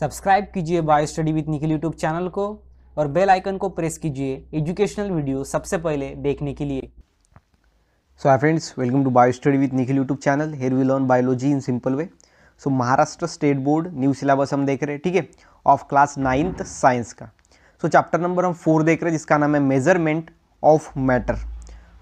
subscribe कीजिए bio study with Nikhil YouTube channel को और बेल आइकन को प्रेस कीजिए एजुकेशनल वीडियो सबसे पहले देखने के लिए so hi friends welcome to bio study with Nikhil YouTube channel here we learn biology in simple way so Maharashtra state board new syllabus हम देख रहे हैं ठीक है ऑफ क्लास नाइन्थ साइंस का सो so, चैप्टर नंबर हम फोर देख रहे हैं जिसका नाम है मेजरमेंट ऑफ मैटर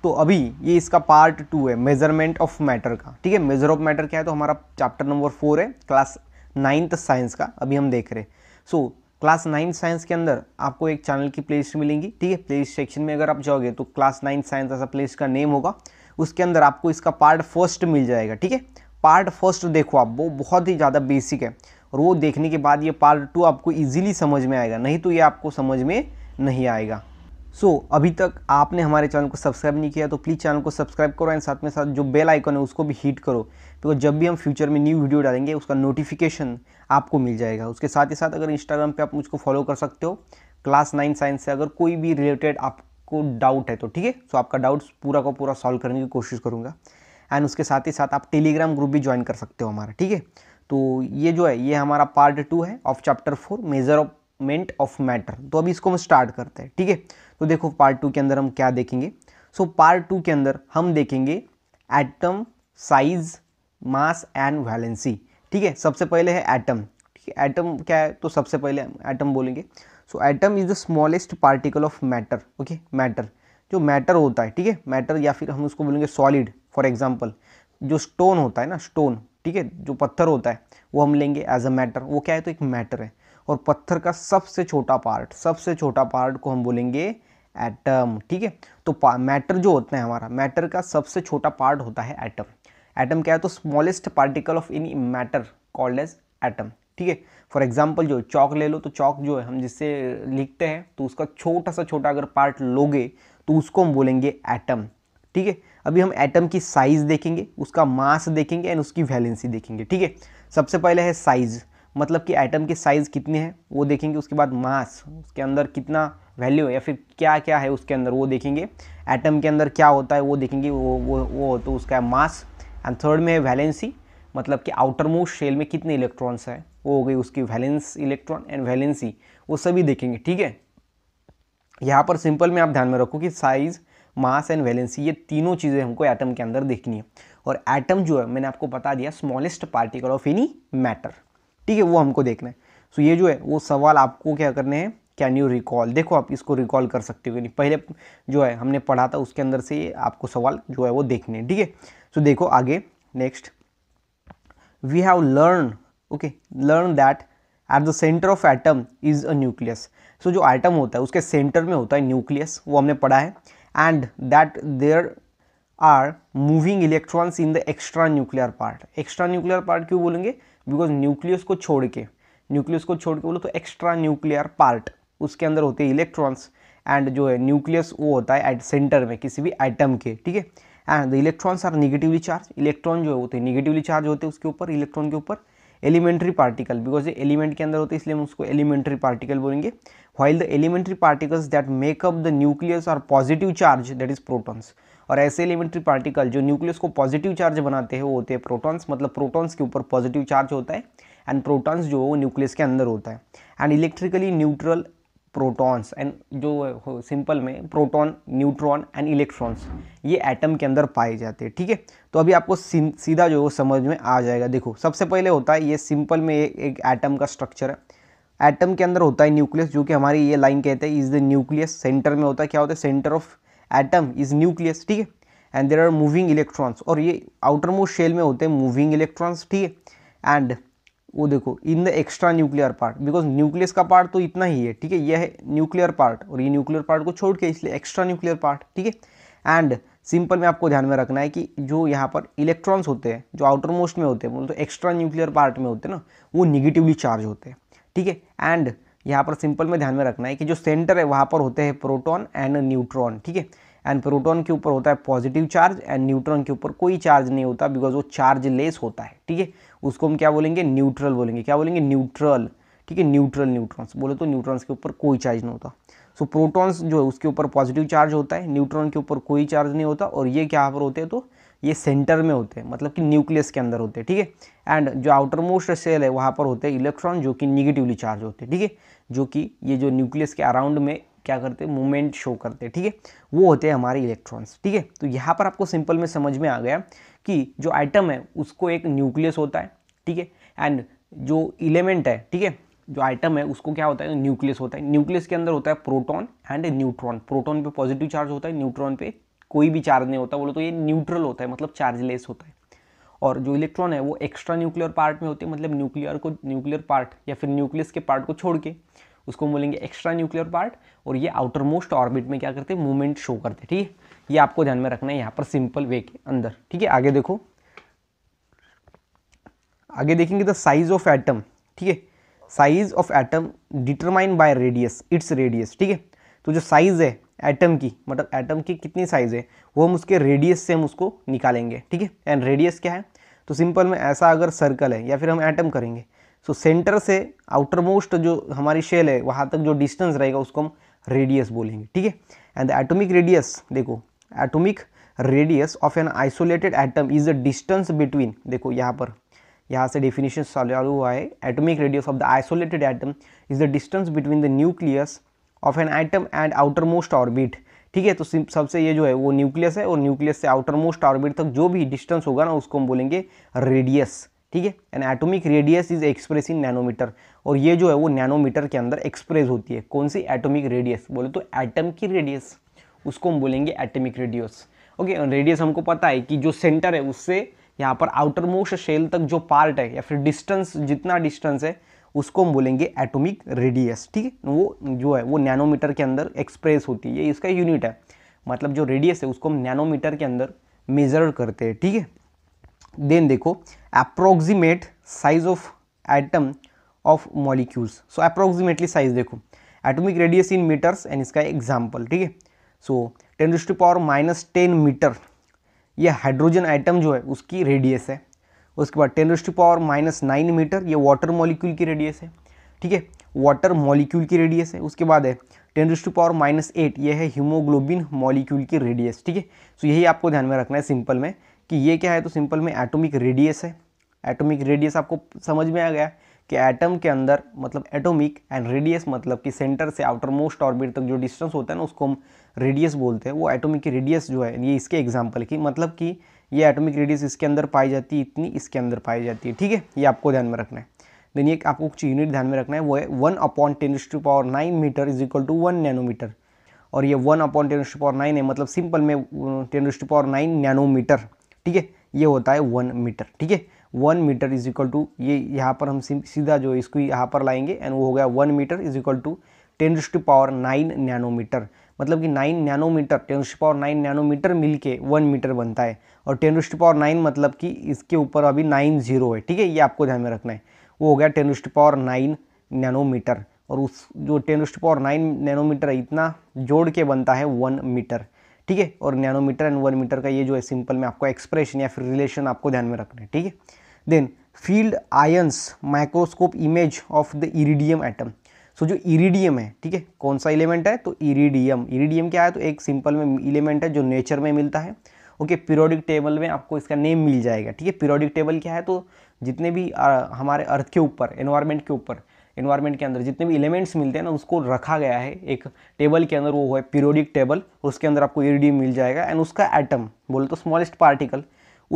तो अभी ये इसका पार्ट टू है मेजरमेंट ऑफ मैटर का ठीक है मेजर ऑफ मैटर क्या है तो हमारा चैप्टर नंबर फोर है क्लास नाइन्थ साइंस का अभी हम देख रहे हैं सो क्लास नाइन्थ साइंस के अंदर आपको एक चैनल की लिस्ट मिलेंगी ठीक है लिस्ट सेक्शन में अगर आप जाओगे तो क्लास नाइन्थ साइंस ऐसा लिस्ट का नेम होगा उसके अंदर आपको इसका पार्ट फर्स्ट मिल जाएगा ठीक है पार्ट फर्स्ट देखो आप वो बहुत ही ज़्यादा बेसिक है और वो देखने के बाद ये पार्ट टू आपको ईजिली समझ में आएगा नहीं तो ये आपको समझ में नहीं आएगा सो so, अभी तक आपने हमारे चैनल को सब्सक्राइब नहीं किया तो प्लीज़ चैनल को सब्सक्राइब करो एंड साथ में साथ जो बेल आइकन है उसको भी हिट करो बिकॉज तो जब भी हम फ्यूचर में न्यू वीडियो डालेंगे उसका नोटिफिकेशन आपको मिल जाएगा उसके साथ ही साथ अगर इंस्टाग्राम पे आप मुझको फॉलो कर सकते हो क्लास नाइन साइंस से अगर कोई भी रिलेटेड आपको डाउट है तो ठीक है सो आपका डाउट पूरा का पूरा सॉल्व करने की कोशिश करूँगा एंड उसके साथ ही साथ आप टेलीग्राम ग्रुप भी ज्वाइन कर सकते हो हमारा ठीक है तो ये जो है ये हमारा पार्ट टू है of chapter four measure of मेंट ऑफ मैटर तो अभी इसको हम स्टार्ट करते हैं ठीक है तो देखो पार्ट टू के अंदर हम क्या देखेंगे सो पार्ट टू के अंदर हम देखेंगे atom size mass and valency ठीक है सबसे पहले है एटम ठीक है एटम क्या है तो सबसे पहले एटम बोलेंगे so atom is the smallest particle of matter okay matter जो मैटर होता है ठीक है मैटर या फिर हम उसको बोलेंगे सॉलिड फॉर एग्जाम्पल जो स्टोन होता है ना स्टोन ठीक है जो पत्थर होता है वो हम लेंगे एज अ मैटर वो क्या है तो एक मैटर है और पत्थर का सबसे छोटा पार्ट सबसे छोटा पार्ट को हम बोलेंगे एटम ठीक है तो मैटर जो होता है हमारा मैटर का सबसे छोटा पार्ट होता है एटम एटम क्या है तो smallest particle of any matter called as atom ठीक है फॉर एग्जाम्पल जो चौक ले लो तो चौक जो है हम जिससे लिखते हैं तो उसका छोटा सा छोटा अगर पार्ट लोगे तो उसको हम बोलेंगे एटम ठीक है अभी हम एटम की साइज़ देखेंगे उसका मास देखेंगे एंड उसकी वैलेंसी देखेंगे ठीक है सबसे पहले है साइज़ मतलब कि आइटम की साइज़ कितनी है वो देखेंगे उसके बाद मास उसके अंदर कितना वैल्यू है या फिर क्या क्या है उसके अंदर वो देखेंगे एटम के अंदर क्या होता है वो देखेंगे वो वो वो हो तो उसका मास एंड थर्ड में है वैलेंसी मतलब कि आउटर मोस्ट शेल में कितने इलेक्ट्रॉन्स हैं वो हो गई उसकी वैलेंस इलेक्ट्रॉन एंड वैलेंसी वो सभी देखेंगे ठीक है यहाँ पर सिंपल में आप ध्यान में रखो कि साइज़ मास एंड वैलेंसी ये तीनों चीज़ें हमको एटम के अंदर देखनी है और एटम जो है मैंने आपको बता दिया smallest particle of any matter ठीक है वो हमको देखना है सो ये जो है वो सवाल आपको क्या करने हैं कैन यू रिकॉल देखो आप इसको रिकॉल कर सकते हो नहीं पहले जो है हमने पढ़ा था उसके अंदर से ये आपको सवाल जो है वो देखने ठीक है सो देखो आगे next we have learn okay learn that at the centre of atom is a nucleus so जो आइटम होता है उसके सेंटर में होता है न्यूक्लियस वो हमने पढ़ा है and that there are moving electrons in the extra nuclear part extra nuclear part क्यों बोलेंगे बिकॉज न्यूक्लियस को छोड़ के न्यूक्लियस को छोड़ के बोलो तो एक्स्ट्रा न्यूक्लियर पार्ट उसके अंदर होते हैं इलेक्ट्रॉन्स एंड जो है न्यूक्लियस वो होता है एट सेंटर में किसी भी आइटम के ठीक है and the electrons are negatively charge electron जो होते हैं निगेटिवली चार्ज होते हैं उसके ऊपर इलेक्ट्रॉन के ऊपर एलिमेंट्री पार्टिकल बिकॉज ये एलिमेंट के अंदर होते हैं इसलिए हम उसको एलिमेंट्री पार्टिकल बोलेंगे while the elementary particles that make up the nucleus are positive charge that is protons और ऐसे एलिमेंट्री पार्टिकल जो न्यूक्लियस को पॉजिटिव चार्ज बनाते हैं वो होते हैं प्रोटॉन्स मतलब प्रोटॉन्स के ऊपर पॉजिटिव चार्ज होता है एंड प्रोटॉन्स जो वो न्यूक्लियस के अंदर होता है and electrically neutral protons and जो सिंपल में प्रोटॉन न्यूट्रॉन एंड इलेक्ट्रॉन्स ये एटम के अंदर पाए जाते हैं ठीक है तो अभी आपको सीधा जो समझ में आ जाएगा देखो सबसे पहले होता है ये सिंपल में एक, एक एटम का स्ट्रक्चर है एटम के अंदर होता है न्यूक्लियस जो कि हमारी ये लाइन कहते हैं इज द न्यूक्लियस सेंटर में होता है क्या होता है centre of atom is nucleus ठीक है and there are moving electrons और ये आउटर मोस्ट शेल में होते हैं मूविंग इलेक्ट्रॉन्स ठीक है एंड वो देखो in the extra nuclear part because nucleus का पार्ट तो इतना ही है ठीक है यह है न्यूक्लियर पार्ट और ये न्यूक्लियर पार्ट को छोड़ के इसलिए एक्स्ट्रा न्यूक्लियर पार्ट ठीक है एंड सिंपल में आपको ध्यान में रखना है कि जो यहाँ पर इलेक्ट्रॉन्स होते हैं जो आउटर मोस्ट में होते हैं बोलते मतलब तो एक्स्ट्रा न्यूक्लियर पार्ट में होते हैं ना वो निगेटिवली चार्ज होते हैं ठीक है एंड यहाँ पर सिंपल में ध्यान में रखना है कि जो सेंटर है वहाँ पर होते हैं प्रोटॉन एंड न्यूट्रॉन ठीक है एंड प्रोटॉन के ऊपर होता है पॉजिटिव चार्ज एंड न्यूट्रॉन के ऊपर कोई चार्ज नहीं होता बिकॉज वो चार्ज लेस होता है ठीक है उसको हम क्या बोलेंगे न्यूट्रल बोलेंगे क्या बोलेंगे न्यूट्रल ठीक है न्यूट्रल न्यूट्रॉन्स बोले तो न्यूट्रॉन्स के ऊपर कोई चार्ज नहीं होता सो so, प्रोटॉन्स जो है उसके ऊपर पॉजिटिव चार्ज होता है न्यूट्रॉन के ऊपर कोई चार्ज नहीं होता और ये क्या पर होते हैं तो ये सेंटर में होते हैं मतलब कि न्यूक्लियस के अंदर होते हैं ठीक है एंड जो आउटर मोस्ट सेल है वहाँ पर होते हैं इलेक्ट्रॉन जो कि निगेटिवली चार्ज होते हैं ठीक है जो कि ये जो न्यूक्लियस के अराउंड में क्या करते हैं मूवमेंट शो करते हैं ठीक है वो होते हैं हमारे इलेक्ट्रॉन्स ठीक है तो यहाँ पर आपको सिंपल में समझ में आ गया कि जो आइटम है उसको एक न्यूक्लियस होता है ठीक है एंड जो इलेमेंट है ठीक है जो आइटम है उसको क्या होता है न्यूक्लियस होता है न्यूक्लियस के अंदर होता है प्रोटॉन एंड न्यूट्रॉन प्रोटॉन पे पॉजिटिव चार्ज होता है न्यूट्रॉन पे कोई भी चार्ज नहीं होता बोलो तो ये न्यूट्रल होता है मतलब चार्जलेस होता है और जो इलेक्ट्रॉन है वो एक्स्ट्रा न्यूक्लियर पार्ट में होते हैं मतलब न्यूक्लियर को न्यूक्लियर पार्ट या फिर न्यूक्लियस के पार्ट को छोड़ के उसको हम बोलेंगे एक्स्ट्रा न्यूक्लियर पार्ट और ये आउटर मोस्ट ऑर्बिट में क्या करते हैं मूवमेंट शो करते हैं ठीक है ये आपको ध्यान में रखना है यहाँ पर सिंपल वे के अंदर ठीक है आगे देखो आगे देखेंगे द साइज ऑफ एटम ठीक है size of atom determine by radius its radius ठीक है तो जो साइज है एटम की मतलब एटम की कितनी साइज है वो हम उसके रेडियस से हम उसको निकालेंगे ठीक है एंड रेडियस क्या है तो सिंपल में ऐसा अगर सर्कल है या फिर हम एटम करेंगे सो so, सेंटर से आउटर मोस्ट जो हमारी शेल है वहाँ तक जो डिस्टेंस रहेगा उसको हम रेडियस बोलेंगे ठीक है एंड द एटोमिक रेडियस देखो atomic radius of an isolated atom is the distance between देखो यहाँ पर यहाँ से डेफिनेशन चालू हुआ है atomic radius of the isolated atom is the distance between the nucleus of an atom and outermost orbit ठीक है तो सबसे ये जो है वो न्यूक्लियस है और न्यूक्लियस से आउटर मोस्ट ऑर्बिट तक जो भी डिस्टेंस होगा ना उसको हम बोलेंगे रेडियस ठीक है an atomic radius is express in nanometre और ये जो है वो नैनोमीटर के अंदर एक्सप्रेस होती है कौन सी एटोमिक रेडियस बोले तो एटम की रेडियस उसको हम बोलेंगे एटमिक रेडियस ओके रेडियस हमको पता है कि जो सेंटर है उससे यहाँ पर आउटर मोस्ट शेल तक जो पार्ट है या फिर डिस्टेंस जितना डिस्टेंस है उसको हम बोलेंगे एटॉमिक रेडियस ठीक है वो जो है वो नैनोमीटर के अंदर एक्सप्रेस होती है ये इसका यूनिट है मतलब जो रेडियस है उसको हम नैनोमीटर के अंदर मेजर करते हैं ठीक है देन देखो approximate size of atom of molecules so approximately size देखो atomic radius in metres and इसका एग्जाम्पल ठीक है so ten to power minus ten metre ये हाइड्रोजन आइटम जो है उसकी रेडियस है उसके बाद ten to power minus nine metre ये वाटर मॉलिक्यूल की रेडियस है ठीक है वाटर मॉलिक्यूल की रेडियस है उसके बाद है ten to power minus eight ये है हीमोग्लोबिन मॉलिक्यूल की रेडियस ठीक है सो यही आपको ध्यान में रखना है सिंपल में कि ये क्या है तो सिंपल में एटॉमिक रेडियस है एटॉमिक रेडियस आपको समझ में आ गया कि एटम के अंदर मतलब एटॉमिक एंड रेडियस मतलब कि सेंटर से आउटर मोस्ट ऑर्बिट तक जो डिस्टेंस होता है ना उसको हम रेडियस बोलते हैं वो एटॉमिक की रेडियस जो है ये इसके एग्जाम्पल की मतलब कि ये एटॉमिक रेडियस इसके अंदर पाई जाती है इतनी इसके अंदर पाई जाती है ठीक है ये आपको ध्यान में रखना है देन ये आपको कुछ यूनिट ध्यान में रखना है वो है one upon ten to power nine metre is equal to one nanometre और ये one upon ten to power nine है मतलब सिंपल में ten to power nine nanometre ठीक है ये होता है वन मीटर ठीक है one metre is equal to ये यहाँ पर हम सीधा जो इसको यहाँ पर लाएंगे एंड वो हो गया one metre is equal to ten to power nine nanometre मतलब कि nine nanometre ten to power nine nanometre मिल के वन मीटर बनता है और टेन टू पावर नाइन मतलब कि इसके ऊपर अभी नाइन जीरो है ठीक है ये आपको ध्यान में रखना है वो हो गया ten to power nine nanometre और उस जो ten to power nine nanometre है इतना जोड़ के बनता है वन मीटर ठीक है और नैनोमीटर एंड वन मीटर का ये जो है सिंपल में आपको एक्सप्रेशन या फिर रिलेशन आपको ध्यान में रखना है ठीक है then field ions microscope image of the iridium atom so जो इरिडियम है ठीक है कौन सा इलेमेंट है तो इरीडियम इरिडियम क्या है तो एक सिंपल में इलेमेंट है जो नेचर में मिलता है ओके पीरियोडिक टेबल में आपको इसका नेम मिल जाएगा ठीक है पीरियोडिक टेबल क्या है तो जितने भी आ, हमारे अर्थ के ऊपर एनवायरमेंट के ऊपर इन्वायरमेंट के अंदर जितने भी एलिमेंट्स मिलते हैं ना उसको रखा गया है एक टेबल के अंदर वो है पीरियोडिक टेबल उसके अंदर आपको ईरिडियम मिल जाएगा एंड उसका एटम बोले तो स्मॉलेस्ट पार्टिकल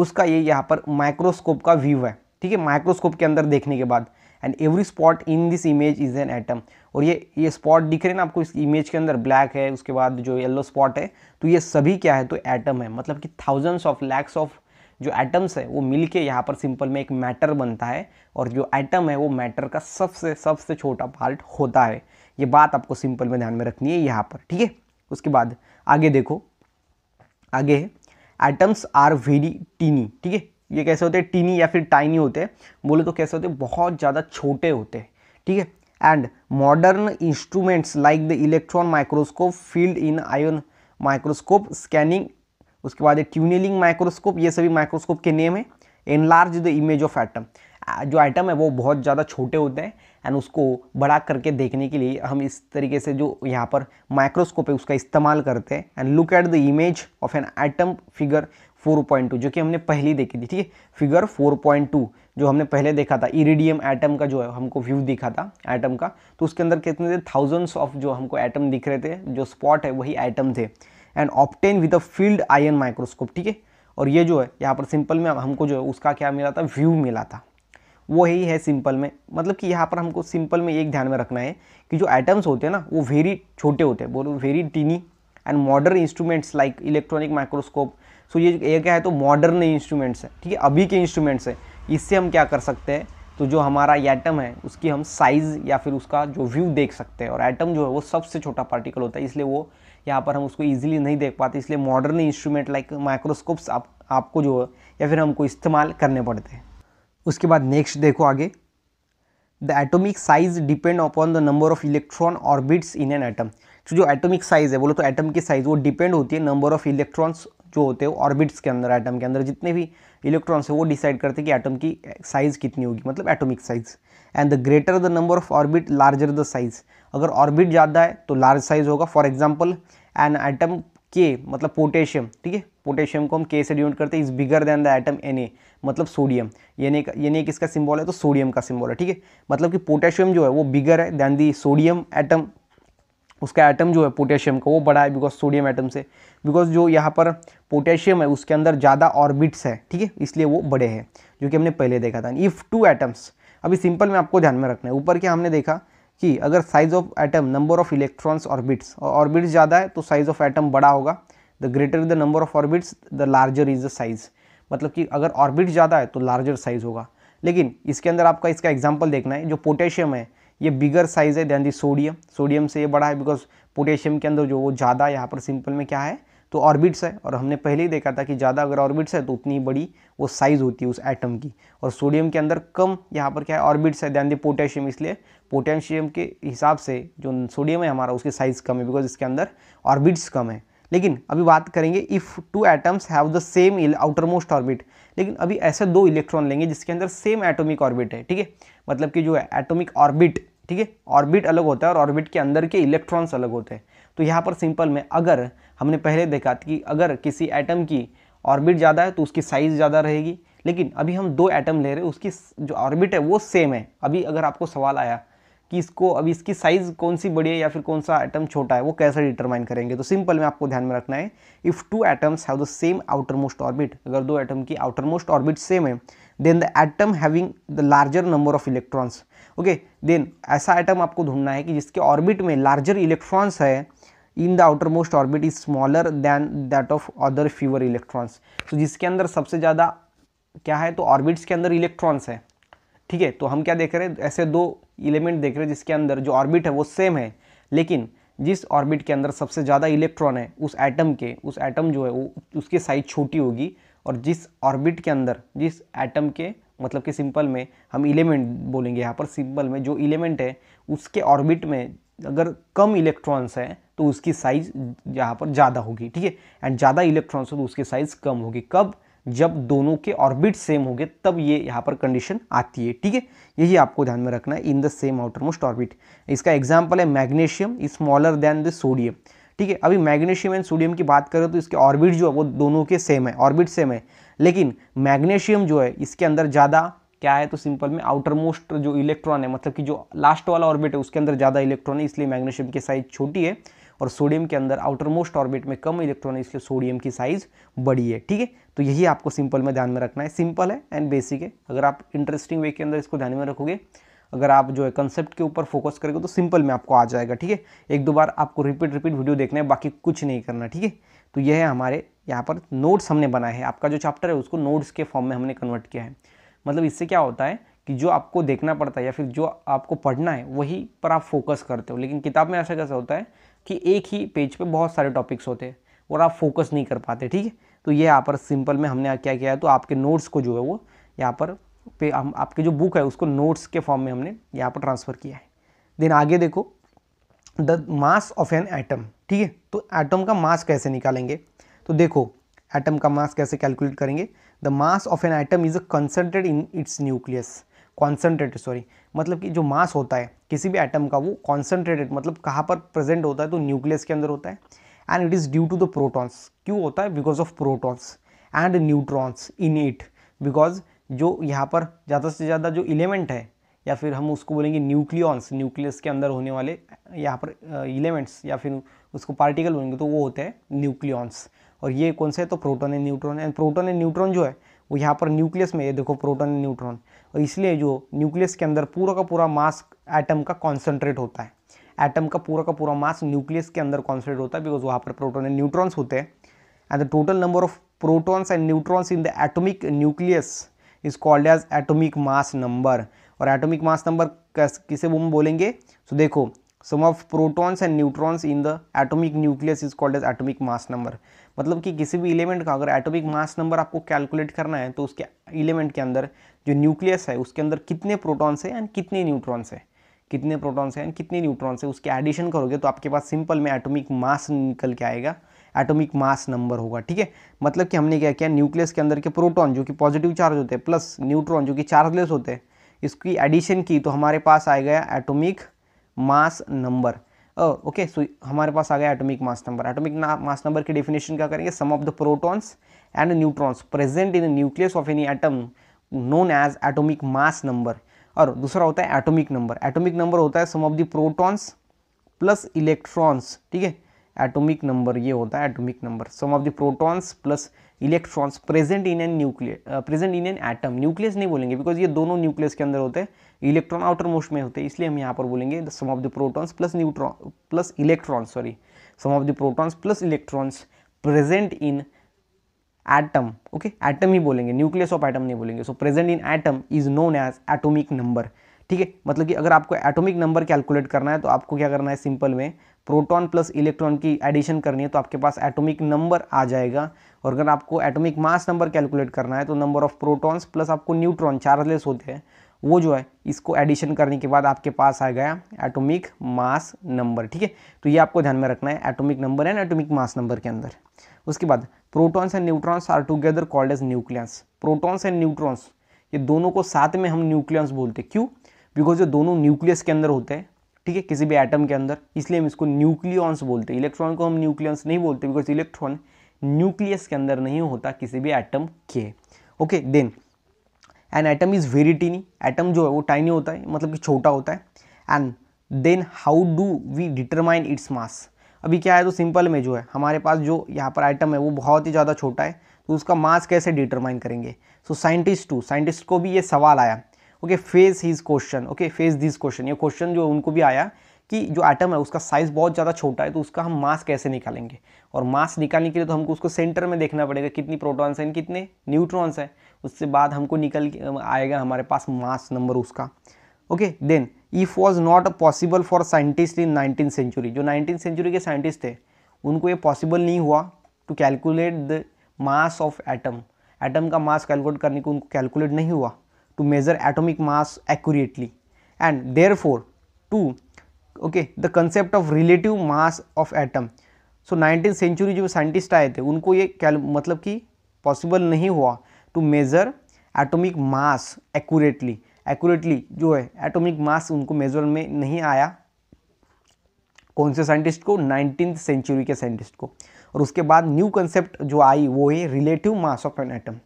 उसका ये यहाँ पर माइक्रोस्कोप का व्यू है ठीक है माइक्रोस्कोप के अंदर देखने के बाद and every spot in this image is an atom और ये ये स्पॉट दिख रहे हैं ना आपको इस इमेज के अंदर ब्लैक है उसके बाद जो येल्लो स्पॉट है तो ये सभी क्या है तो एटम है मतलब कि थाउजेंड्स ऑफ लैक्स ऑफ जो एटम्स है वो मिलके यहाँ पर सिंपल में एक मैटर बनता है और जो एटम है वो मैटर का सबसे सबसे छोटा पार्ट होता है ये बात आपको सिंपल में ध्यान में रखनी है यहाँ पर ठीक है उसके बाद आगे देखो आगे है एटम्स आर वेरी टीनी ठीक है ये कैसे होते हैं टीनी या फिर टाइनी होते हैं बोले तो कैसे होते हैं बहुत ज़्यादा छोटे होते हैं ठीक है and modern instruments like the electron microscope field in ion microscope scanning उसके बाद एक ट्यूनिलिंग माइक्रोस्कोप ये सभी माइक्रोस्कोप के नेम है enlarge the image of atom जो आइटम है वो बहुत ज़्यादा छोटे होते हैं एंड उसको बड़ा करके देखने के लिए हम इस तरीके से जो यहाँ पर माइक्रोस्कोप है उसका इस्तेमाल करते हैं and look at the image of an atom figure 4.2 जो कि हमने पहले देखी थी ठीक है फिगर 4.2 जो हमने पहले देखा था इरिडियम एटम का जो है हमको व्यू दिखा था एटम का तो उसके अंदर कितने थे थाउजेंड्स ऑफ जो हमको एटम दिख रहे थे जो स्पॉट है वही एटम थे and obtain with a field ion microscope ठीक है और ये जो है यहाँ पर सिंपल में हमको जो है उसका क्या मिला था व्यू मिला था वो ही है सिंपल में मतलब कि यहाँ पर हमको सिंपल में एक ध्यान में रखना है कि जो एटम्स होते हैं ना वो वेरी छोटे होते हैं बोलो very tiny and modern instruments like electronic microscope so ये ये क्या है तो मॉडर्न इंस्ट्रूमेंट्स है ठीक है अभी के इंस्ट्रूमेंट्स है इससे हम क्या कर सकते हैं तो जो हमारा एटम है उसकी हम साइज़ या फिर उसका जो व्यू देख सकते हैं और एटम जो है वो सबसे छोटा पार्टिकल होता है इसलिए वो यहाँ पर हम उसको ईजिली नहीं देख पाते इसलिए मॉडर्न इंस्ट्रूमेंट लाइक माइक्रोस्कोप्स आप आपको जो या फिर हमको इस्तेमाल करने पड़ते हैं उसके बाद नेक्स्ट देखो आगे the atomic size depend upon the number of electron orbits in an atom तो जो एटॉमिक साइज है बोलो तो एटम की साइज वो डिपेंड होती है नंबर ऑफ इलेक्ट्रॉन्स जो होते हैं ऑर्बिट्स के अंदर एटम के अंदर जितने भी इलेक्ट्रॉन्स है वो डिसाइड करते हैं कि एटम की साइज़ कितनी होगी मतलब atomic size and the greater the number of orbit larger the size अगर ऑर्बिट ज़्यादा है तो लार्ज साइज होगा फॉर एग्जाम्पल एन आइटम के मतलब पोटेशियम ठीक है पोटेशियम को हम के से डिनोट करते हैं is bigger than the atom an मतलब सोडियम ये यानी एक इसका सिंबल है तो सोडियम का सिंबल है ठीक है मतलब कि पोटेशियम जो है वो बिगर है दैन दी सोडियम एटम उसका एटम जो है पोटेशियम का वो बड़ा है बिकॉज सोडियम एटम से बिकॉज जो यहाँ पर पोटेशियम है उसके अंदर ज़्यादा ऑर्बिट्स है ठीक है इसलिए वो बड़े हैं जो कि हमने पहले देखा था इफ़ टू एटम्स अभी सिंपल में आपको ध्यान में रखना है ऊपर क्या हमने देखा कि अगर size of atom number of electrons orbits और ऑर्बिट्स ज़्यादा है तो साइज ऑफ एटम बड़ा होगा the greater the number of orbits the larger is the size मतलब कि अगर ऑर्बिट ज़्यादा है तो लार्जर साइज होगा लेकिन इसके अंदर आपका इसका एग्जाम्पल देखना है जो पोटेशियम है ये बिगर साइज है दैन दी सोडियम सोडियम से ये बड़ा है बिकॉज पोटेशियम के अंदर जो वो ज़्यादा यहाँ पर सिंपल में क्या है तो ऑर्बिट्स है और हमने पहले ही देखा था कि ज़्यादा अगर ऑर्बिट्स है तो उतनी बड़ी वो साइज़ होती है उस एटम की और सोडियम के अंदर कम यहाँ पर क्या है ऑर्बिट्स है ध्यान दिए पोटेशियम इसलिए पोटेशियम के हिसाब से जो सोडियम है हमारा उसकी साइज़ कम है बिकॉज इसके अंदर ऑर्बिट्स कम है लेकिन अभी बात करेंगे if two atoms have the same outermost orbit लेकिन अभी ऐसे दो इलेक्ट्रॉन लेंगे जिसके अंदर सेम एटॉमिक ऑर्बिट है ठीक है मतलब कि जो है एटॉमिक ऑर्बिट ठीक है ऑर्बिट अलग होता है और ऑर्बिट के अंदर के इलेक्ट्रॉन्स अलग होते हैं तो यहाँ पर सिंपल में अगर हमने पहले देखा कि अगर किसी एटम की ऑर्बिट ज़्यादा है तो उसकी साइज़ ज़्यादा रहेगी लेकिन अभी हम दो एटम ले रहे हैं उसकी जो ऑर्बिट है वो सेम है अभी अगर आपको सवाल आया कि इसको अभी इसकी साइज़ कौन सी बड़ी है या फिर कौन सा एटम छोटा है वो कैसे डिटरमाइन करेंगे तो सिंपल में आपको ध्यान में रखना है if two atoms have the same outermost orbit अगर दो एटम की आउटर मोस्ट ऑर्बिट सेम है then the atom having the larger number of electrons okay then ऐसा एटम आपको ढूंढना है कि जिसके ऑर्बिट में लार्जर इलेक्ट्रॉन्स है in the outermost orbit is smaller than that of other fewer electrons तो जिसके अंदर सबसे ज़्यादा क्या है तो ऑर्बिट्स के अंदर इलेक्ट्रॉन्स है ठीक है तो हम क्या देख रहे हैं ऐसे दो एलिमेंट देख रहे हैं जिसके अंदर जो ऑर्बिट है वो सेम है लेकिन जिस ऑर्बिट के अंदर सबसे ज़्यादा इलेक्ट्रॉन है उस एटम के उस एटम जो है वो उसकी साइज छोटी होगी और जिस ऑर्बिट के अंदर जिस एटम के मतलब कि सिंपल में हम इलेमेंट बोलेंगे यहाँ पर सिंपल में जो इलेमेंट है उसके ऑर्बिट में अगर कम इलेक्ट्रॉन्स हैं तो उसकी साइज यहाँ पर ज़्यादा होगी ठीक है एंड ज़्यादा इलेक्ट्रॉन्स हो तो उसकी साइज कम होगी कब जब दोनों के ऑर्बिट सेम होंगे तब ये यहाँ पर कंडीशन आती है ठीक है यही आपको ध्यान में रखना है in the same outermost orbit इसका एग्जाम्पल है magnesium is smaller than the sodium ठीक है अभी मैग्नेशियम एंड सोडियम की बात करें तो इसके ऑर्बिट जो है वो दोनों के सेम है ऑर्बिट सेम है लेकिन मैग्नेशियम जो है इसके अंदर ज़्यादा क्या है तो सिंपल में आउटर मोस्ट जो इलेक्ट्रॉन है मतलब कि जो लास्ट वाला ऑर्बिट है उसके अंदर ज़्यादा इलेक्ट्रॉन है इसलिए मैग्नेशियम की साइज छोटी है और सोडियम के अंदर आउटर मोस्ट ऑर्बिट में कम इलेक्ट्रॉन है इसलिए सोडियम की साइज़ बड़ी है ठीक है तो यही आपको सिंपल में ध्यान में रखना है सिंपल है एंड बेसिक है अगर आप इंटरेस्टिंग वे के अंदर इसको ध्यान में रखोगे अगर आप जो है कंसेप्ट के ऊपर फोकस करेंगे तो सिंपल में आपको आ जाएगा ठीक है एक दो बार आपको रिपीट रिपीट वीडियो देखना है बाकी कुछ नहीं करना ठीक है तो यह है हमारे यहाँ पर नोट्स हमने बनाए हैं आपका जो चैप्टर है उसको नोट्स के फॉर्म में हमने कन्वर्ट किया है मतलब इससे क्या होता है कि जो आपको देखना पड़ता है या फिर जो आपको पढ़ना है वही पर आप फोकस करते हो लेकिन किताब में ऐसा कैसा होता है कि एक ही पेज पे बहुत सारे टॉपिक्स होते हैं और आप फोकस नहीं कर पाते ठीक है तो ये यहाँ पर सिंपल में हमने क्या किया है तो आपके नोट्स को जो है वो यहाँ पर पे हम आपके जो बुक है उसको नोट्स के फॉर्म में हमने यहाँ पर ट्रांसफ़र किया है देन आगे देखो the mass of an atom ठीक है तो एटम का मास कैसे निकालेंगे तो देखो एटम का मास कैसे कैलकुलेट करेंगे the mass of an atom is a concentrate in its nucleus concentrate sorry मतलब कि जो मास होता है किसी भी एटम का वो कॉन्सेंट्रेटेड मतलब कहाँ पर प्रेजेंट होता है तो न्यूक्लियस के अंदर होता है and it is due to the protons क्यों होता है because of protons and neutrons in it because जो यहाँ पर ज़्यादा से ज़्यादा जो इलेमेंट है या फिर हम उसको बोलेंगे न्यूक्लियॉन्स न्यूक्लियस के अंदर होने वाले यहाँ पर इलेमेंट्स या फिर उसको पार्टिकल बोलेंगे तो वो होते हैं न्यूक्लियॉन्स और ये कौन सा है तो proton and neutron and proton and neutron जो है वो यहाँ पर न्यूक्लियस में ये देखो प्रोटोन न्यूट्रॉन और इसलिए जो न्यूक्लियस के अंदर पूरा का पूरा मास एटम का कॉन्सेंट्रेट होता है एटम का पूरा का पूरा मास न्यूक्लियस के अंदर कॉन्सेंट्रेट होता है बिकॉज वहाँ पर प्रोटोन एंड न्यूट्रॉन्स होते हैं and the total number of protons and neutrons in the atomic nucleus is called as atomic mass number और एटोमिक मास नंबर किसे वो बोलेंगे सो so, देखो sum of protons and neutrons in the atomic nucleus is called as atomic mass number मतलब कि किसी भी element का अगर एटॉमिक मास नंबर आपको कैलकुलेट करना है तो उसके इलेमेंट के अंदर जो न्यूक्लियस है उसके अंदर कितने प्रोटॉन्स हैं एंड कितने न्यूट्रॉन्स हैं कितने प्रोटॉन्स हैं एंड कितने न्यूट्रॉन्स हैं उसके एडिशन करोगे तो आपके पास सिंपल में एटॉमिक मास निकल के आएगा एटॉमिक मास नंबर होगा ठीक है मतलब कि हमने क्या किया न्यूक्लियस के अंदर के प्रोटॉन जो कि पॉजिटिव चार्ज होते हैं प्लस न्यूट्रॉन जो कि चार्जलेस होते हैं इसकी एडिशन की तो हमारे पास आ गया मास नंबर ओके सो हमारे पास आ गया atomic mass number atomic mass number की डेफिनेशन क्या करेंगे sum of the protons and neutrons present in nucleus of any atom known as atomic mass number और दूसरा होता है एटॉमिक नंबर एटॉमिक नंबर होता है sum of the protons plus electrons ठीक है एटॉमिक नंबर ये होता है atomic number sum of the protons plus electrons present in an nuclear present in an atom nucleus नहीं बोलेंगे बिकॉज ये दोनों न्यूक्लियस के अंदर होते हैं इलेक्ट्रॉन आउटर मोस्ट में होते हैं इसलिए हम यहाँ पर बोलेंगे the sum of the protons plus neutron plus electron sorry sum of the protons plus electrons present in atom okay atom ही बोलेंगे न्यूक्लियस ऑफ एटम नहीं बोलेंगे so present in atom is known as atomic number ठीक है मतलब कि अगर आपको एटोमिक नंबर कैलकुलेट करना है तो आपको क्या करना है सिंपल में प्रोटॉन प्लस इलेक्ट्रॉन की एडिशन करनी है तो आपके पास एटोमिक नंबर आ जाएगा और अगर आपको एटोमिक मास नंबर कैलकुलेट करना है तो नंबर ऑफ प्रोटॉन्स प्लस आपको न्यूट्रॉन चार्जलेस होते हैं वो जो है इसको एडिशन करने के बाद आपके पास आ गया एटॉमिक मास नंबर ठीक है तो ये आपको ध्यान में रखना है atomic number and atomic mass number के अंदर उसके बाद protons and neutrons are together called as nucleons protons and neutrons ये दोनों को साथ में हम न्यूक्लियंस बोलते हैं क्यों बिकॉज ये दोनों न्यूक्लियस के अंदर होते हैं ठीक है किसी भी एटम के अंदर इसलिए हम इसको न्यूक्लियंस बोलते हैं इलेक्ट्रॉन को हम न्यूक्लियंस नहीं बोलते बिकॉज इलेक्ट्रॉन न्यूक्लियस के अंदर नहीं होता किसी भी एटम के okay then an atom is very tiny atom जो है वो टाइनी होता है मतलब कि छोटा होता है and then how do we determine its mass अभी क्या है तो सिंपल में जो है हमारे पास जो यहाँ पर आइटम है वो बहुत ही ज़्यादा छोटा है तो उसका मास कैसे डिटरमाइन करेंगे सो साइंटिस्ट टू साइंटिस्ट को भी ये सवाल आया okay face his question okay face this question ये क्वेश्चन जो उनको भी आया कि जो आइटम है उसका साइज़ बहुत ज़्यादा छोटा है तो उसका हम मास कैसे निकालेंगे और मास निकालने के लिए तो हमको उसको सेंटर में देखना पड़ेगा कितनी प्रोटॉन्स हैं कितने न्यूट्रॉन्स हैं उससे बाद हमको निकल आएगा हमारे पास मास नंबर उसका okay then if was not possible for scientist in nineteen century जो नाइनटीन सेंचुरी के साइंटिस्ट थे उनको ये पॉसिबल नहीं हुआ to calculate the mass of atom atom का मास कैलकुलेट करने को उनको कैलकुलेट नहीं हुआ to measure atomic mass accurately and therefore to okay the concept of relative mass of atom so nineteen century जो scientist आए थे उनको ये क्या मतलब कि पॉसिबल नहीं हुआ to measure atomic mass accurately accurately जो है एटॉमिक मास उनको मेजर में नहीं आया कौन से साइंटिस्ट को नाइनटीन सेंचुरी के साइंटिस्ट को और उसके बाद न्यू कंसेप्ट जो आई वो है relative mass of an atom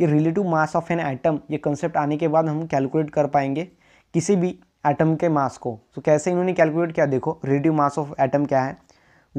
ये relative mass of an atom ये कंसेप्ट आने के बाद हम कैलकुलेट कर पाएंगे किसी भी एटम के मास को तो कैसे इन्होंने कैलकुलेट किया देखो रिलेटिव मास ऑफ एटम क्या है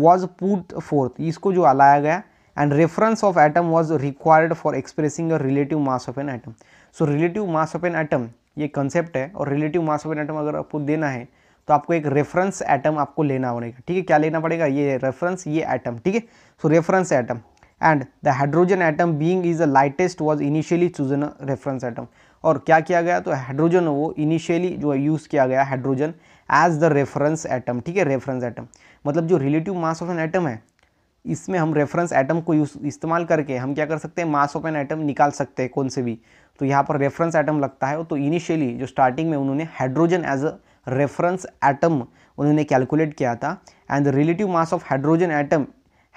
वॉज पुट फोर्थ इसको जो लाया गया and reference of atom was required for expressing relative mass of an atom so relative mass of an atom ये कंसेप्ट है और relative mass of an atom अगर आपको देना है तो आपको एक रेफरेंस एटम आपको लेना पड़ेगा ठीक है क्या लेना पड़ेगा ये रेफरेंस ये एटम ठीक है so reference atom and the hydrogen atom being is the lightest was initially chosen reference atom और क्या किया गया तो हाइड्रोजन वो इनिशियली जो यूज़ किया गया hydrogen as the reference atom ठीक है रेफरेंस एटम मतलब जो relative mass of an atom है इसमें हम रेफरेंस एटम को यूज इस्तेमाल करके हम क्या कर सकते हैं मास ऑफ एन एटम निकाल सकते हैं कौन से भी तो यहाँ पर रेफरेंस एटम लगता है तो इनिशियली जो स्टार्टिंग में उन्होंने hydrogen as a reference atom उन्होंने कैलकुलेट किया था and the relative mass of hydrogen atom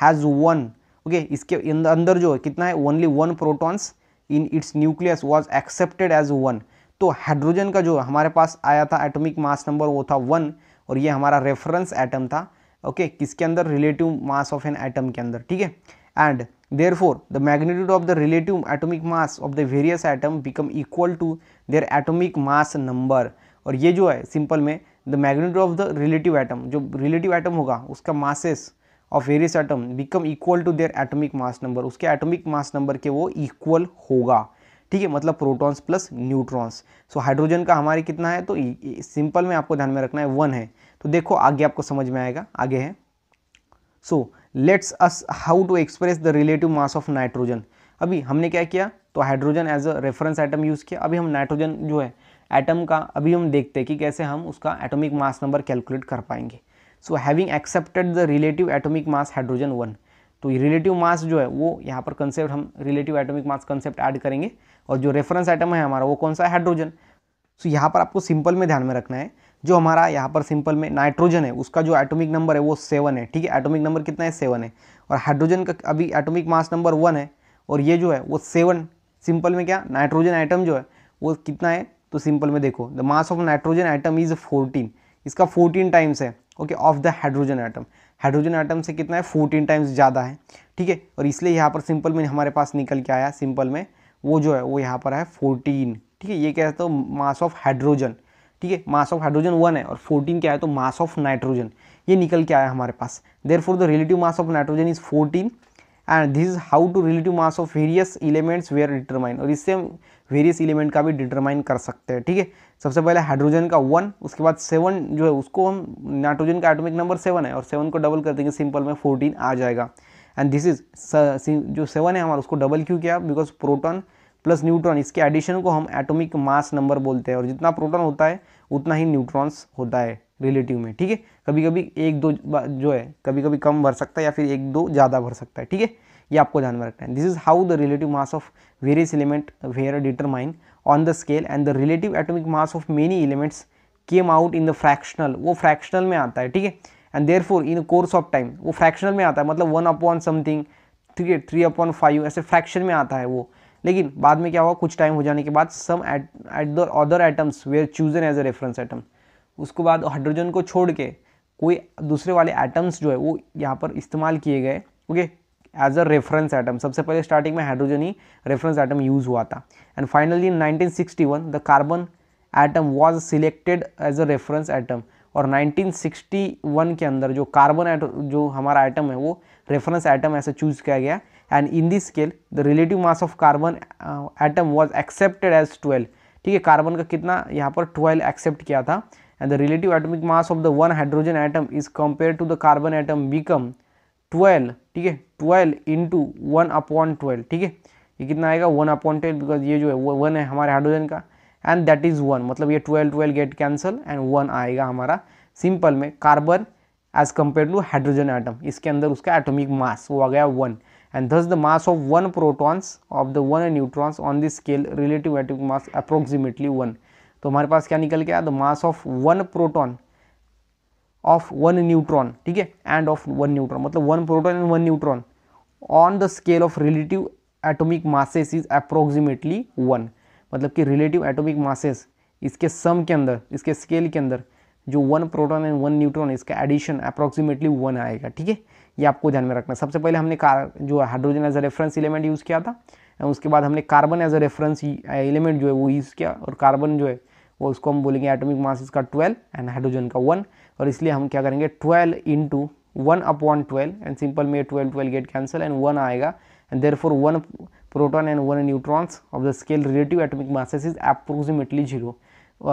has one okay इसके अंदर जो कितना है only one protons in its nucleus was accepted as one तो हाइड्रोजन का जो हमारे पास आया था एटॉमिक मास नंबर वो था वन और ये हमारा रेफरेंस एटम था ओके okay, किसके अंदर relative mass of an atom के अंदर ठीक है and therefore the magnitude of the relative atomic mass of the various atom become equal to their atomic mass number और ये जो है सिंपल में the magnitude of the relative atom जो रिलेटिव एटम होगा उसका masses of various atom become equal to their atomic mass number उसके atomic mass number के वो इक्वल होगा ठीक है मतलब protons plus neutrons so hydrogen का हमारे कितना है तो सिंपल में आपको ध्यान में रखना है वन है तो देखो आगे आपको समझ में आएगा आगे है so let's us how to express the relative mass of nitrogen अभी हमने क्या किया तो hydrogen as a reference atom use किया अभी हम नाइट्रोजन जो है एटम का अभी हम देखते हैं कि कैसे हम उसका एटॉमिक मास नंबर कैलकुलेट कर पाएंगे so having accepted the relative atomic mass hydrogen one तो रिलेटिव मास जो है वो यहाँ पर कंसेप्ट हम relative atomic mass concept add करेंगे और जो रेफरेंस आइटम है हमारा वो कौन सा है हाइड्रोजन सो so, यहाँ पर आपको सिंपल में ध्यान में रखना है जो हमारा यहाँ पर सिंपल में नाइट्रोजन है उसका जो एटॉमिक नंबर है वो सेवन है ठीक है एटॉमिक नंबर कितना है सेवन है और हाइड्रोजन का अभी एटॉमिक मास नंबर वन है और ये जो है वो सेवन सिंपल में क्या नाइट्रोजन आइटम जो है वो कितना है तो सिंपल में देखो the mass of nitrogen atom is fourteen इसका फोर्टीन टाइम्स है okay of the hydrogen atom hydrogen atom से कितना है फोर्टीन टाइम्स ज़्यादा है ठीक है और इसलिए यहाँ पर सिंपल में हमारे पास निकल के आया सिंपल में वो जो है वो यहाँ पर है फोर्टीन ठीक है ये क्या है तो मास ऑफ हाइड्रोजन ठीक है मास ऑफ हाइड्रोजन वन है और फोर्टीन क्या है तो मास ऑफ नाइट्रोजन ये निकल के आया हमारे पास there the relative mass of nitrogen is fourteen and this is how to relative mass of various way were determined और इससे हम वेरियस इलेमेंट का भी डिटरमाइन कर सकते हैं ठीक है सबसे पहले हाइड्रोजन का वन उसके बाद सेवन जो है उसको हम नाइट्रोजन का एटोमिक नंबर सेवन है और सेवन को डबल कर देंगे सिंपल में फोर्टीन आ जाएगा एंड दिस इज जो सेवन है हमारा उसको डबल क्यों किया बिकॉज प्रोटोन प्लस न्यूट्रॉन इसके एडिशन को हम एटॉमिक मास नंबर बोलते हैं और जितना प्रोटॉन होता है उतना ही न्यूट्रॉन्स होता है रिलेटिव में ठीक है कभी कभी एक दो जो है कभी कभी कम भर सकता है या फिर एक दो ज़्यादा भर सकता है ठीक है ये आपको ध्यान में रखना है this is how the relative mass of various element were determined on the scale and the relative atomic mass of many elements came out in the fractional वो फ्रैक्शनल में आता है ठीक है and therefore in course of time वो fractional में आता है मतलब वन अपॉन समथिंग ठीक है थ्री अपॉन फाइव ऐसे फ्रैक्शन में आता है वो लेकिन बाद में क्या हुआ कुछ टाइम हो जाने के बाद some at at the other atoms were chosen as a reference atom उसके बाद हाइड्रोजन को छोड़ के कोई दूसरे वाले एटम्स जो है वो यहाँ पर इस्तेमाल किए गए okay as a reference atom सबसे पहले स्टार्टिंग में हाइड्रोजन ही रेफरेंस एटम यूज़ हुआ था and finally in 1961 the carbon atom was selected as a reference atom और 1961 के अंदर जो कार्बन एटम जो हमारा एटम है वो रेफरेंस एटम ऐसे चूज़ किया गया and in this scale the relative mass of carbon atom was accepted as twelve ठीक है कार्बन का कितना यहाँ पर ट्वेल्व एक्सेप्ट किया था and the relative atomic mass of the one hydrogen atom is compare to the carbon atom become twelve ठीक है twelve into one upon twelve ठीक है ये कितना आएगा वन अपॉन ट्वेल्व बिकॉज ये जो है वो वन है हमारे हाइड्रोजन का एंड दैट इज़ वन मतलब ये twelve twelve get cancel and one आएगा हमारा सिंपल में carbon as compare to hydrogen atom इसके अंदर उसका एटोमिक मास वो आ गया one and thus the mass of one protons of the one neutrons on this scale relative atomic mass approximately one तो हमारे पास क्या निकल गया the mass of one proton of one neutron ठीक है एंड ऑफ वन न्यूट्रॉन मतलब one proton and one neutron on the scale of relative atomic masses is approximately one मतलब कि रिलेटिव एटॉमिक मासेस इसके सम के अंदर इसके स्केल के अंदर जो one proton and one neutron इसका एडिशन अप्रोक्सीमेटली वन आएगा ठीक है ये आपको ध्यान में रखना सबसे पहले हमने कार जो hydrogen as a reference element use किया था उसके बाद हमने carbon as a reference element जो है वो यूज़ किया और कार्बन जो है वो उसको हम बोलेंगे एटॉमिक मास इसका ट्वेल्व एंड हाइड्रोजन का वन और इसलिए हम क्या करेंगे twelve into one upon twelve and simple में twelve twelve get cancel and one आएगा and therefore one proton and one neutrons of the scale relative atomic masses is approximately zero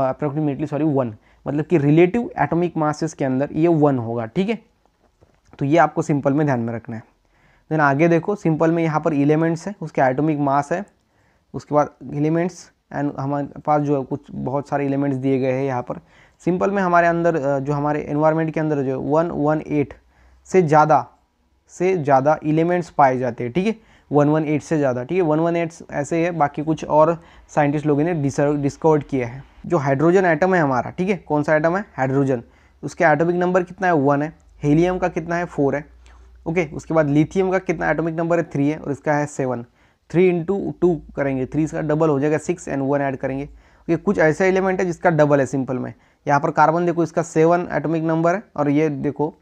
approximately sorry one मतलब कि relative atomic masses के अंदर ये one होगा ठीक है तो ये आपको सिंपल में ध्यान में रखना है देन आगे देखो सिंपल में यहाँ पर एलिमेंट्स है उसके एटॉमिक मास है उसके बाद एलिमेंट्स एंड हमारे पास जो है कुछ बहुत सारे एलिमेंट्स दिए गए हैं यहाँ पर सिंपल में हमारे अंदर जो हमारे एनवायरमेंट के अंदर जो वन वन एट से ज़्यादा से ज़्यादा एलिमेंट्स पाए जाते हैं ठीक है वन वन एट से ज़्यादा ठीक है वन वन एट ऐसे है बाकी कुछ और साइंटिस्ट लोगों ने डिस्कवर किया है जो हाइड्रोजन आइटम है हमारा ठीक है कौन सा आइटम है हाइड्रोजन उसके एटॉमिक नंबर कितना है वन है हीलियम का कितना है फोर है ओके okay, उसके बाद लिथियम का कितना एटॉमिक नंबर है थ्री है और इसका है सेवन थ्री इंटू टू करेंगे थ्री इसका डबल हो जाएगा सिक्स एंड वन ऐड करेंगे ओके okay, कुछ ऐसा एलिमेंट है जिसका डबल है सिंपल में यहाँ पर कार्बन देखो इसका सेवन एटॉमिक नंबर है और ये देखो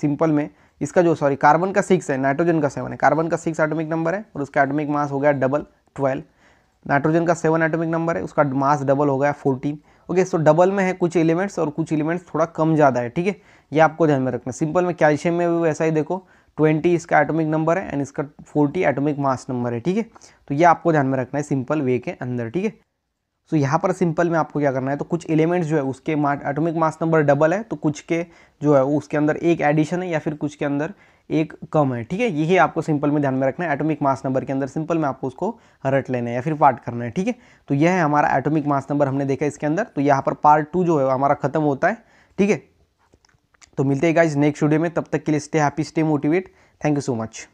सिंपल में इसका जो सॉरी कार्बन का सिक्स है नाइट्रोजन का सेवन है कार्बन का सिक्स एटोमिक नंबर है और उसका एटोमिक मास हो गया डबल ट्वेल्व नाइट्रोजन का सेवन एटोमिक नंबर है उसका मास डबल हो गया फोर्टीन ओके सो डबल में है कुछ एलिमेंट्स और कुछ एलिमेंट्स थोड़ा कम ज़्यादा है ठीक है ये आपको ध्यान में रखना सिंपल में कैल्शियम में भी वैसा ही देखो ट्वेंटी इसका एटॉमिक नंबर है एंड इसका फोर्टी एटॉमिक मास नंबर है ठीक है तो ये आपको ध्यान में रखना है सिंपल वे के अंदर ठीक है सो so, यहाँ पर सिंपल में आपको क्या करना है तो कुछ एलिमेंट्स जो है उसके एटॉमिक मास नंबर डबल है तो कुछ के जो है उसके अंदर एक एडिशन है या फिर कुछ के अंदर एक कम है ठीक है यही आपको सिंपल में ध्यान में रखना है एटॉमिक मास नंबर के अंदर सिंपल में आपको उसको रट लेना है या फिर पार्ट करना है ठीक है तो यह है हमारा एटॉमिक मास नंबर हमने देखा इसके अंदर तो यहाँ पर पार्ट टू जो है हमारा खत्म होता है ठीक है तो मिलते हैं गाइज नेक्स्ट वीडियो में तब तक के लिए stay happy stay motivate thank you so much